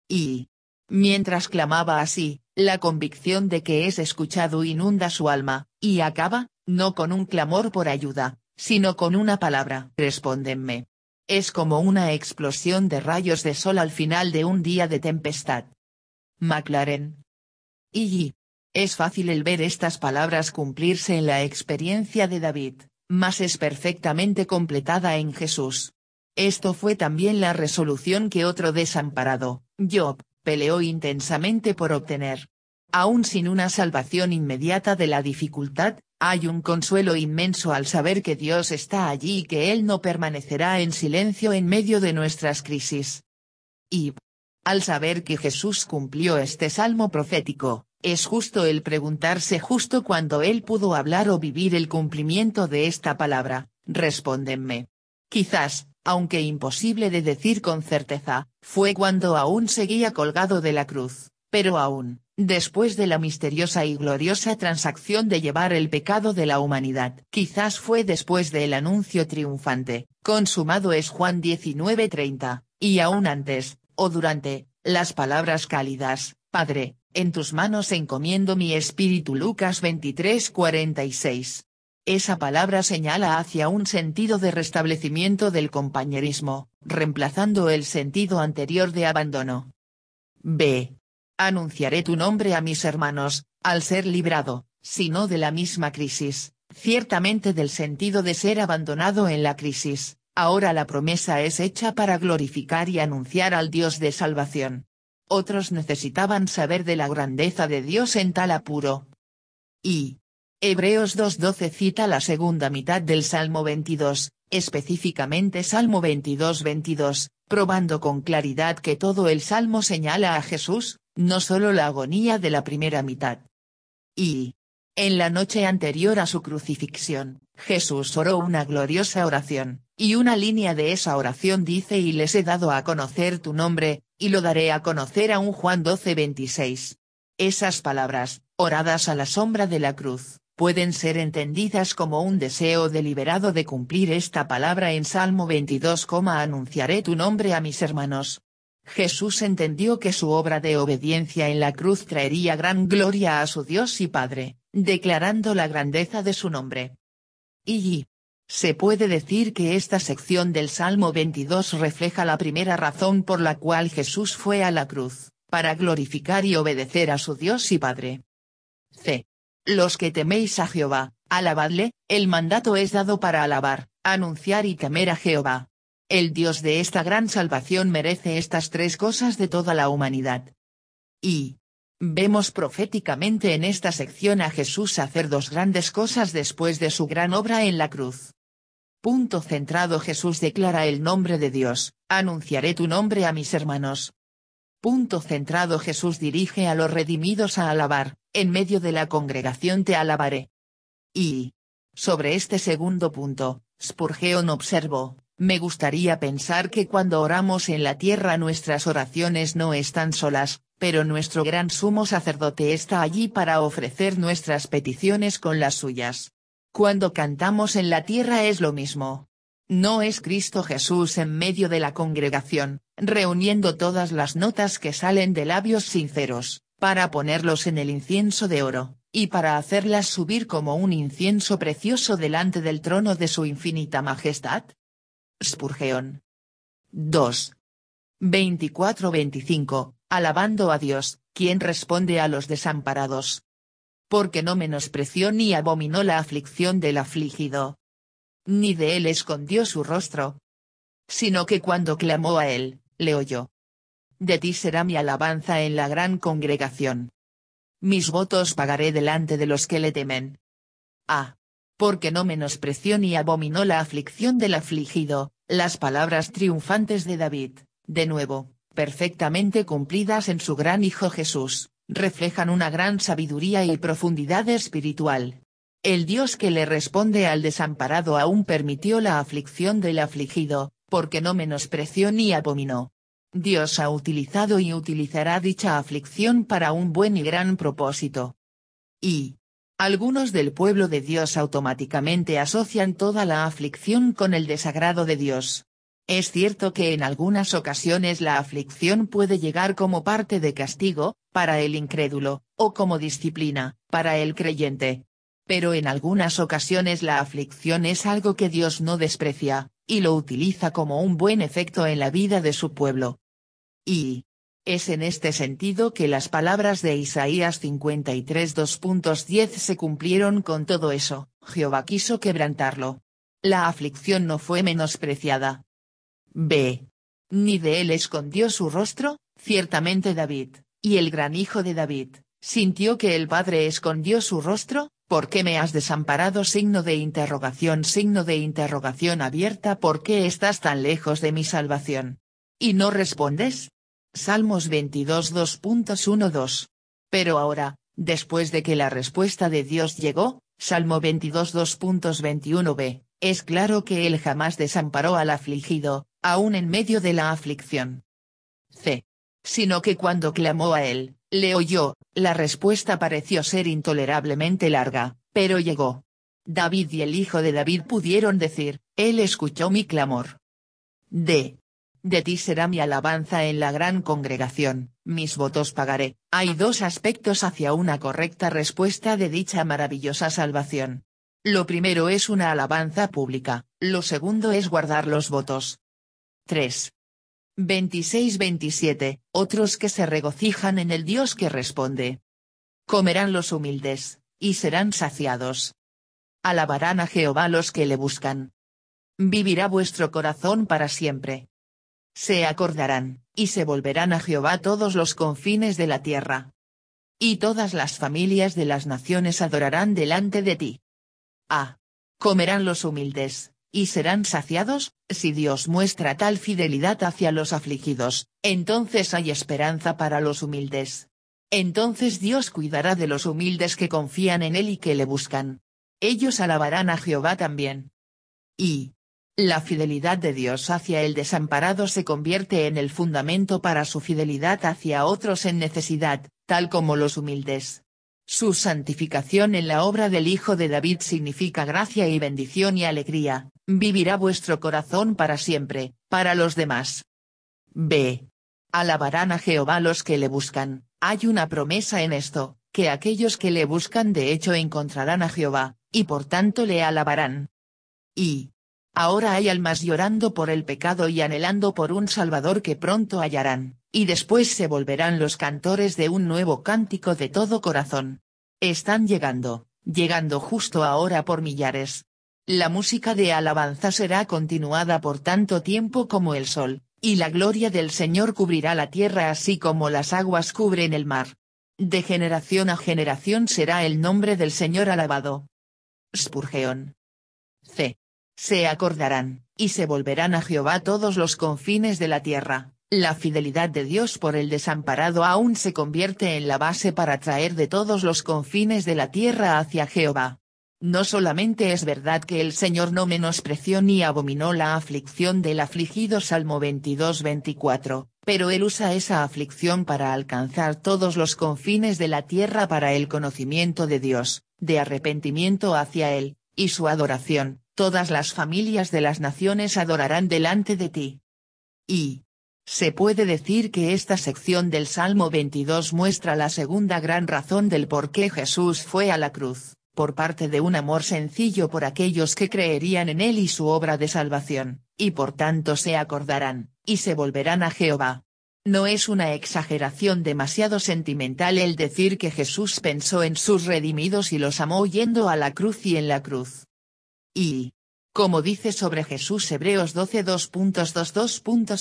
Speaker 1: Y. Mientras clamaba así, la convicción de que es escuchado inunda su alma, y acaba, no con un clamor por ayuda, sino con una palabra. Respóndenme. Es como una explosión de rayos de sol al final de un día de tempestad. McLaren. Y. Es fácil el ver estas palabras cumplirse en la experiencia de David, mas es perfectamente completada en Jesús. Esto fue también la resolución que otro desamparado, Job, peleó intensamente por obtener. Aún sin una salvación inmediata de la dificultad, hay un consuelo inmenso al saber que Dios está allí y que Él no permanecerá en silencio en medio de nuestras crisis. Y, al saber que Jesús cumplió este salmo profético, es justo el preguntarse justo cuando Él pudo hablar o vivir el cumplimiento de esta palabra, respóndenme. Quizás, aunque imposible de decir con certeza, fue cuando aún seguía colgado de la cruz. Pero aún, después de la misteriosa y gloriosa transacción de llevar el pecado de la humanidad, quizás fue después del anuncio triunfante, consumado es Juan 19:30, y aún antes, o durante, las palabras cálidas, Padre, en tus manos encomiendo mi espíritu Lucas 23:46. Esa palabra señala hacia un sentido de restablecimiento del compañerismo, reemplazando el sentido anterior de abandono. B anunciaré tu nombre a mis hermanos, al ser librado, si no de la misma crisis, ciertamente del sentido de ser abandonado en la crisis, ahora la promesa es hecha para glorificar y anunciar al Dios de salvación. Otros necesitaban saber de la grandeza de Dios en tal apuro. Y. Hebreos 2.12 cita la segunda mitad del Salmo 22, específicamente Salmo 22.22, probando con claridad que todo el Salmo señala a Jesús, no solo la agonía de la primera mitad. Y, en la noche anterior a su crucifixión, Jesús oró una gloriosa oración, y una línea de esa oración dice y les he dado a conocer tu nombre, y lo daré a conocer a un Juan 12:26. Esas palabras, oradas a la sombra de la cruz, pueden ser entendidas como un deseo deliberado de cumplir esta palabra en Salmo 22, anunciaré tu nombre a mis hermanos, Jesús entendió que su obra de obediencia en la cruz traería gran gloria a su Dios y Padre, declarando la grandeza de su nombre. Y se puede decir que esta sección del Salmo 22 refleja la primera razón por la cual Jesús fue a la cruz, para glorificar y obedecer a su Dios y Padre. C. Los que teméis a Jehová, alabadle, el mandato es dado para alabar, anunciar y temer a Jehová. El Dios de esta gran salvación merece estas tres cosas de toda la humanidad. Y. Vemos proféticamente en esta sección a Jesús hacer dos grandes cosas después de su gran obra en la cruz. Punto centrado Jesús declara el nombre de Dios, anunciaré tu nombre a mis hermanos. Punto centrado Jesús dirige a los redimidos a alabar, en medio de la congregación te alabaré. Y. Sobre este segundo punto, Spurgeon observó, me gustaría pensar que cuando oramos en la tierra nuestras oraciones no están solas, pero nuestro gran sumo sacerdote está allí para ofrecer nuestras peticiones con las suyas. Cuando cantamos en la tierra es lo mismo. No es Cristo Jesús en medio de la congregación, reuniendo todas las notas que salen de labios sinceros, para ponerlos en el incienso de oro, y para hacerlas subir como un incienso precioso delante del trono de su infinita majestad. Spurgeon. 2. 24-25, alabando a Dios, quien responde a los desamparados. Porque no menospreció ni abominó la aflicción del afligido. Ni de él escondió su rostro. Sino que cuando clamó a él, le oyó. De ti será mi alabanza en la gran congregación. Mis votos pagaré delante de los que le temen. A. Ah porque no menospreció ni abominó la aflicción del afligido, las palabras triunfantes de David, de nuevo, perfectamente cumplidas en su gran Hijo Jesús, reflejan una gran sabiduría y profundidad espiritual. El Dios que le responde al desamparado aún permitió la aflicción del afligido, porque no menospreció ni abominó. Dios ha utilizado y utilizará dicha aflicción para un buen y gran propósito. Y, algunos del pueblo de Dios automáticamente asocian toda la aflicción con el desagrado de Dios. Es cierto que en algunas ocasiones la aflicción puede llegar como parte de castigo, para el incrédulo, o como disciplina, para el creyente. Pero en algunas ocasiones la aflicción es algo que Dios no desprecia, y lo utiliza como un buen efecto en la vida de su pueblo. Y, es en este sentido que las palabras de Isaías 53.2.10 se cumplieron con todo eso, Jehová quiso quebrantarlo. La aflicción no fue menospreciada. B. Ni de él escondió su rostro, ciertamente David, y el gran hijo de David, sintió que el Padre escondió su rostro, ¿Por qué me has desamparado? Signo de interrogación, signo de interrogación abierta, ¿por qué estás tan lejos de mi salvación? ¿Y no respondes? Salmos 22 2.12. Pero ahora, después de que la respuesta de Dios llegó, Salmo 22 2.21b, es claro que Él jamás desamparó al afligido, aún en medio de la aflicción. C. Sino que cuando clamó a Él, le oyó, la respuesta pareció ser intolerablemente larga, pero llegó. David y el hijo de David pudieron decir, Él escuchó mi clamor. D. De ti será mi alabanza en la gran congregación, mis votos pagaré. Hay dos aspectos hacia una correcta respuesta de dicha maravillosa salvación. Lo primero es una alabanza pública, lo segundo es guardar los votos. 3. 26-27, otros que se regocijan en el Dios que responde. Comerán los humildes, y serán saciados. Alabarán a Jehová los que le buscan. Vivirá vuestro corazón para siempre se acordarán, y se volverán a Jehová todos los confines de la tierra. Y todas las familias de las naciones adorarán delante de ti. Ah. Comerán los humildes, y serán saciados, si Dios muestra tal fidelidad hacia los afligidos, entonces hay esperanza para los humildes. Entonces Dios cuidará de los humildes que confían en Él y que le buscan. Ellos alabarán a Jehová también. Y, la fidelidad de Dios hacia el desamparado se convierte en el fundamento para su fidelidad hacia otros en necesidad, tal como los humildes. Su santificación en la obra del Hijo de David significa gracia y bendición y alegría, vivirá vuestro corazón para siempre, para los demás. B. Alabarán a Jehová los que le buscan, hay una promesa en esto, que aquellos que le buscan de hecho encontrarán a Jehová, y por tanto le alabarán. Y. Ahora hay almas llorando por el pecado y anhelando por un Salvador que pronto hallarán, y después se volverán los cantores de un nuevo cántico de todo corazón. Están llegando, llegando justo ahora por millares. La música de alabanza será continuada por tanto tiempo como el sol, y la gloria del Señor cubrirá la tierra así como las aguas cubren el mar. De generación a generación será el nombre del Señor alabado. Spurgeon. C se acordarán, y se volverán a Jehová todos los confines de la tierra. La fidelidad de Dios por el desamparado aún se convierte en la base para traer de todos los confines de la tierra hacia Jehová. No solamente es verdad que el Señor no menospreció ni abominó la aflicción del afligido Salmo 22-24, pero Él usa esa aflicción para alcanzar todos los confines de la tierra para el conocimiento de Dios, de arrepentimiento hacia Él, y su adoración, todas las familias de las naciones adorarán delante de ti. Y. Se puede decir que esta sección del Salmo 22 muestra la segunda gran razón del por qué Jesús fue a la cruz, por parte de un amor sencillo por aquellos que creerían en él y su obra de salvación, y por tanto se acordarán, y se volverán a Jehová. No es una exageración demasiado sentimental el decir que Jesús pensó en sus redimidos y los amó yendo a la cruz y en la cruz, y, como dice sobre Jesús Hebreos 12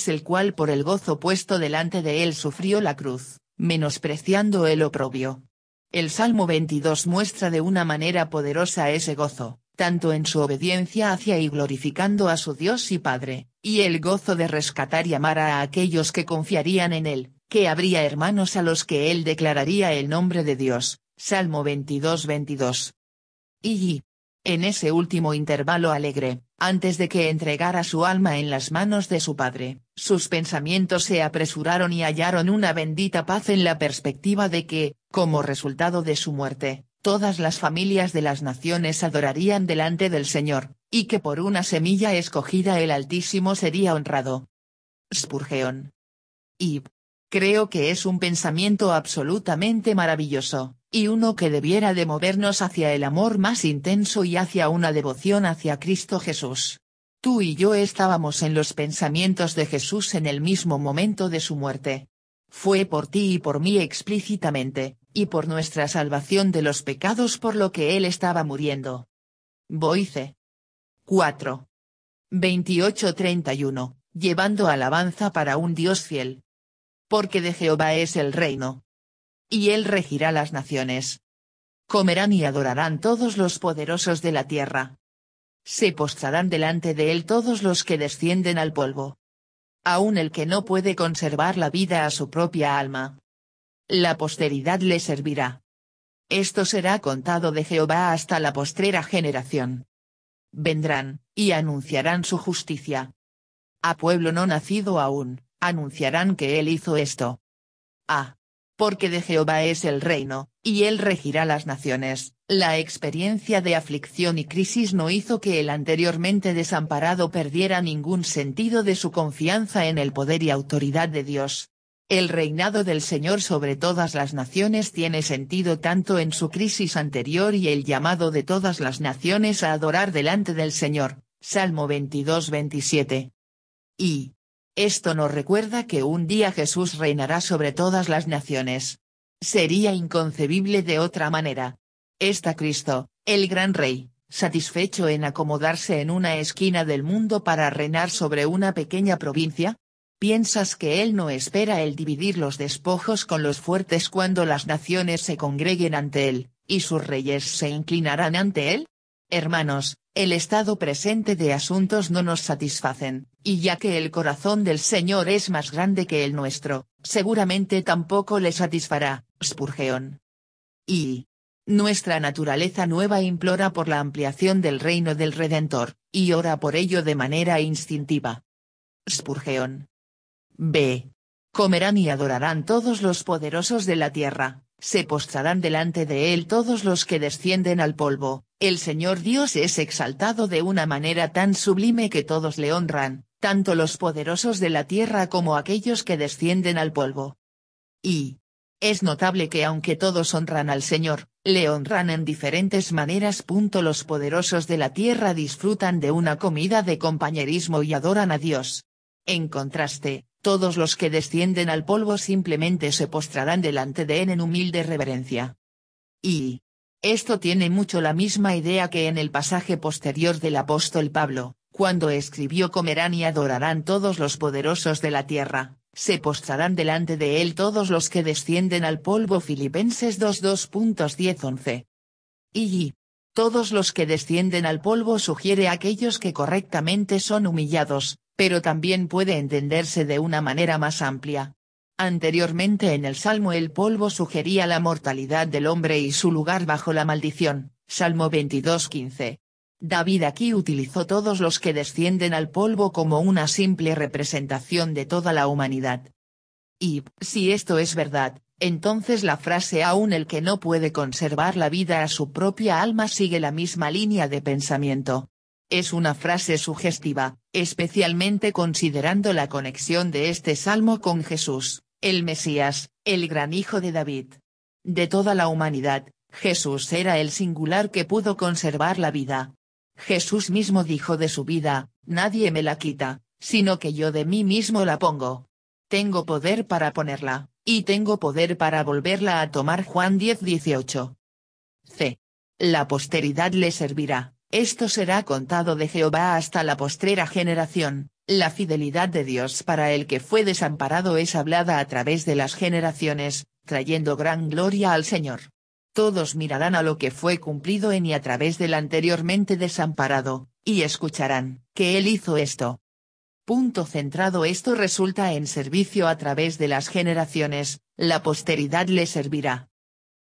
Speaker 1: El cual por el gozo puesto delante de él sufrió la cruz, menospreciando el oprobio. El Salmo 22 muestra de una manera poderosa ese gozo, tanto en su obediencia hacia y glorificando a su Dios y Padre, y el gozo de rescatar y amar a aquellos que confiarían en él, que habría hermanos a los que él declararía el nombre de Dios. Salmo 22 22. Y en ese último intervalo alegre, antes de que entregara su alma en las manos de su padre, sus pensamientos se apresuraron y hallaron una bendita paz en la perspectiva de que, como resultado de su muerte, todas las familias de las naciones adorarían delante del Señor, y que por una semilla escogida el Altísimo sería honrado. Spurgeon. Y Creo que es un pensamiento absolutamente maravilloso y uno que debiera de movernos hacia el amor más intenso y hacia una devoción hacia Cristo Jesús. Tú y yo estábamos en los pensamientos de Jesús en el mismo momento de su muerte. Fue por ti y por mí explícitamente, y por nuestra salvación de los pecados por lo que Él estaba muriendo. Boice. 4. 28-31, llevando alabanza para un Dios fiel. Porque de Jehová es el reino, y él regirá las naciones. Comerán y adorarán todos los poderosos de la tierra. Se postrarán delante de él todos los que descienden al polvo. Aún el que no puede conservar la vida a su propia alma. La posteridad le servirá. Esto será contado de Jehová hasta la postrera generación. Vendrán, y anunciarán su justicia. A pueblo no nacido aún, anunciarán que él hizo esto. Ah, porque de Jehová es el reino, y él regirá las naciones. La experiencia de aflicción y crisis no hizo que el anteriormente desamparado perdiera ningún sentido de su confianza en el poder y autoridad de Dios. El reinado del Señor sobre todas las naciones tiene sentido tanto en su crisis anterior y el llamado de todas las naciones a adorar delante del Señor. Salmo 22-27. Y, esto nos recuerda que un día Jesús reinará sobre todas las naciones. Sería inconcebible de otra manera. Está Cristo, el gran rey, satisfecho en acomodarse en una esquina del mundo para reinar sobre una pequeña provincia? ¿Piensas que Él no espera el dividir los despojos con los fuertes cuando las naciones se congreguen ante Él, y sus reyes se inclinarán ante Él? Hermanos, el estado presente de asuntos no nos satisfacen, y ya que el corazón del Señor es más grande que el nuestro, seguramente tampoco le satisfará. Spurgeón. Y. Nuestra naturaleza nueva implora por la ampliación del reino del Redentor, y ora por ello de manera instintiva. Spurgeón. B. Comerán y adorarán todos los poderosos de la tierra, se postrarán delante de él todos los que descienden al polvo, el Señor Dios es exaltado de una manera tan sublime que todos le honran, tanto los poderosos de la tierra como aquellos que descienden al polvo. Y. Es notable que aunque todos honran al Señor, le honran en diferentes maneras. Los poderosos de la tierra disfrutan de una comida de compañerismo y adoran a Dios. En contraste, todos los que descienden al polvo simplemente se postrarán delante de él en humilde reverencia. Y. Esto tiene mucho la misma idea que en el pasaje posterior del apóstol Pablo, cuando escribió comerán y adorarán todos los poderosos de la tierra, se postrarán delante de él todos los que descienden al polvo Filipenses 2.10-11. Y todos los que descienden al polvo sugiere a aquellos que correctamente son humillados, pero también puede entenderse de una manera más amplia, Anteriormente en el Salmo el polvo sugería la mortalidad del hombre y su lugar bajo la maldición, Salmo 22.15. David aquí utilizó todos los que descienden al polvo como una simple representación de toda la humanidad. Y, si esto es verdad, entonces la frase aún el que no puede conservar la vida a su propia alma sigue la misma línea de pensamiento. Es una frase sugestiva, especialmente considerando la conexión de este salmo con Jesús el Mesías, el gran hijo de David. De toda la humanidad, Jesús era el singular que pudo conservar la vida. Jesús mismo dijo de su vida, nadie me la quita, sino que yo de mí mismo la pongo. Tengo poder para ponerla, y tengo poder para volverla a tomar Juan 10 C. La posteridad le servirá, esto será contado de Jehová hasta la postrera generación, la fidelidad de Dios para el que fue desamparado es hablada a través de las generaciones, trayendo gran gloria al Señor. Todos mirarán a lo que fue cumplido en y a través del anteriormente desamparado, y escucharán, que Él hizo esto. Punto centrado Esto resulta en servicio a través de las generaciones, la posteridad le servirá.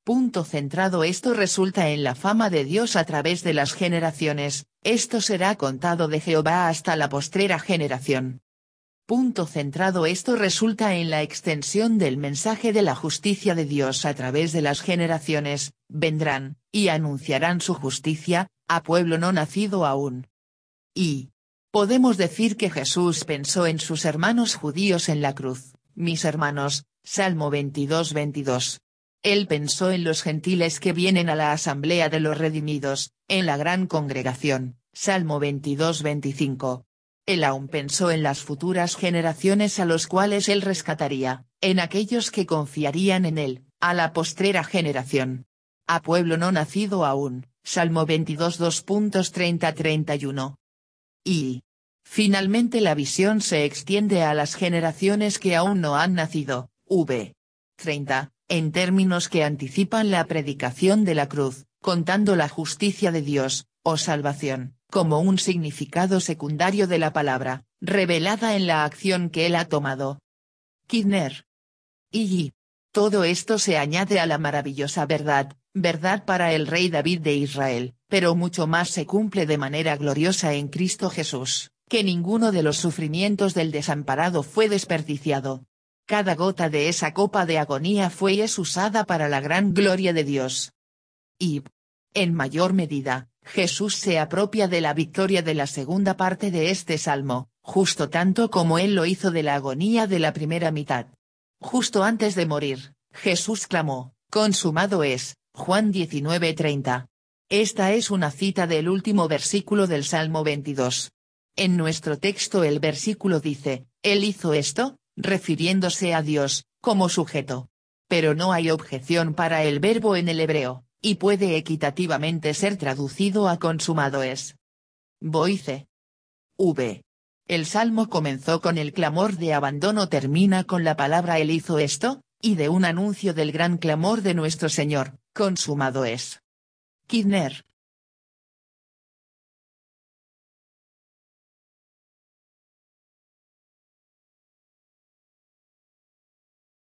Speaker 1: Punto centrado Esto resulta en la fama de Dios a través de las generaciones, esto será contado de Jehová hasta la postrera generación. Punto centrado Esto resulta en la extensión del mensaje de la justicia de Dios a través de las generaciones, vendrán, y anunciarán su justicia, a pueblo no nacido aún. Y. Podemos decir que Jesús pensó en sus hermanos judíos en la cruz, mis hermanos, Salmo 22 22. Él pensó en los gentiles que vienen a la asamblea de los redimidos, en la gran congregación, Salmo 22.25. Él aún pensó en las futuras generaciones a los cuales él rescataría, en aquellos que confiarían en él, a la postrera generación. A pueblo no nacido aún, Salmo 22 2.30-31. Y. Finalmente la visión se extiende a las generaciones que aún no han nacido, v. 30, en términos que anticipan la predicación de la cruz, contando la justicia de Dios, o oh salvación como un significado secundario de la palabra, revelada en la acción que él ha tomado. Kidner. Y. Todo esto se añade a la maravillosa verdad, verdad para el rey David de Israel, pero mucho más se cumple de manera gloriosa en Cristo Jesús, que ninguno de los sufrimientos del desamparado fue desperdiciado. Cada gota de esa copa de agonía fue es usada para la gran gloria de Dios. Y. En mayor medida, Jesús se apropia de la victoria de la segunda parte de este salmo, justo tanto como él lo hizo de la agonía de la primera mitad. Justo antes de morir, Jesús clamó, consumado es, Juan 19:30. Esta es una cita del último versículo del Salmo 22. En nuestro texto el versículo dice, Él hizo esto, refiriéndose a Dios, como sujeto. Pero no hay objeción para el verbo en el hebreo y puede equitativamente ser traducido a consumado es. Boice. V. El salmo comenzó con el clamor de abandono, termina con la palabra Él hizo esto, y de un anuncio del gran clamor de nuestro Señor, consumado es. Kidner.